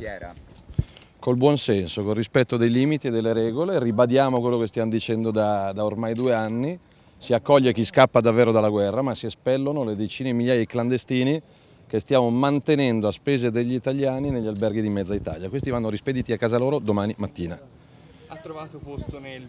Iera. Col buon senso, col rispetto dei limiti e delle regole, ribadiamo quello che stiamo dicendo da, da ormai due anni, si accoglie chi scappa davvero dalla guerra, ma si espellono le decine di migliaia di clandestini che stiamo mantenendo a spese degli italiani negli alberghi di mezza Italia. Questi vanno rispediti a casa loro domani mattina. Ha trovato posto nel